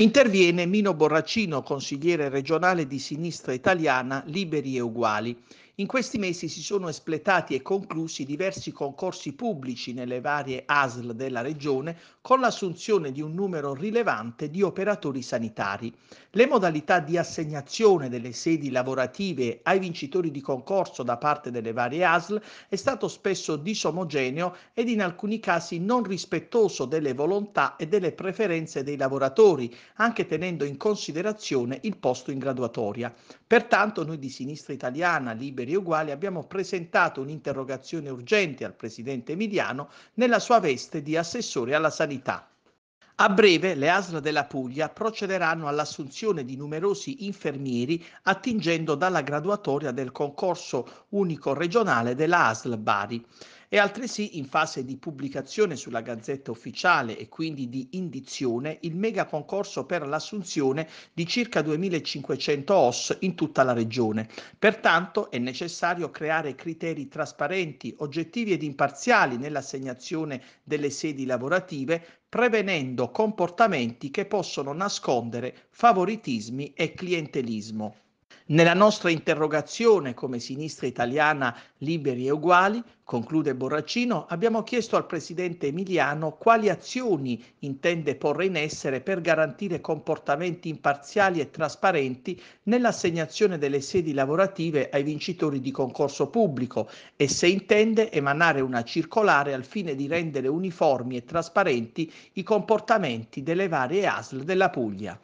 Interviene Mino Borracino, consigliere regionale di Sinistra Italiana, Liberi e Uguali. In questi mesi si sono espletati e conclusi diversi concorsi pubblici nelle varie ASL della Regione con l'assunzione di un numero rilevante di operatori sanitari. Le modalità di assegnazione delle sedi lavorative ai vincitori di concorso da parte delle varie ASL è stato spesso disomogeneo ed in alcuni casi non rispettoso delle volontà e delle preferenze dei lavoratori, anche tenendo in considerazione il posto in graduatoria. Pertanto noi di Sinistra Italiana, Liberi Liberi e Uguali abbiamo presentato un'interrogazione urgente al presidente Emiliano nella sua veste di assessore alla sanità. A breve le ASL della Puglia procederanno all'assunzione di numerosi infermieri attingendo dalla graduatoria del concorso unico regionale della ASL Bari e altresì in fase di pubblicazione sulla Gazzetta Ufficiale e quindi di indizione il mega concorso per l'assunzione di circa 2500 OS in tutta la regione. Pertanto è necessario creare criteri trasparenti, oggettivi ed imparziali nell'assegnazione delle sedi lavorative prevenendo comportamenti che possono nascondere favoritismi e clientelismo. Nella nostra interrogazione come sinistra italiana liberi e uguali, conclude Borraccino, abbiamo chiesto al presidente Emiliano quali azioni intende porre in essere per garantire comportamenti imparziali e trasparenti nell'assegnazione delle sedi lavorative ai vincitori di concorso pubblico e se intende emanare una circolare al fine di rendere uniformi e trasparenti i comportamenti delle varie ASL della Puglia.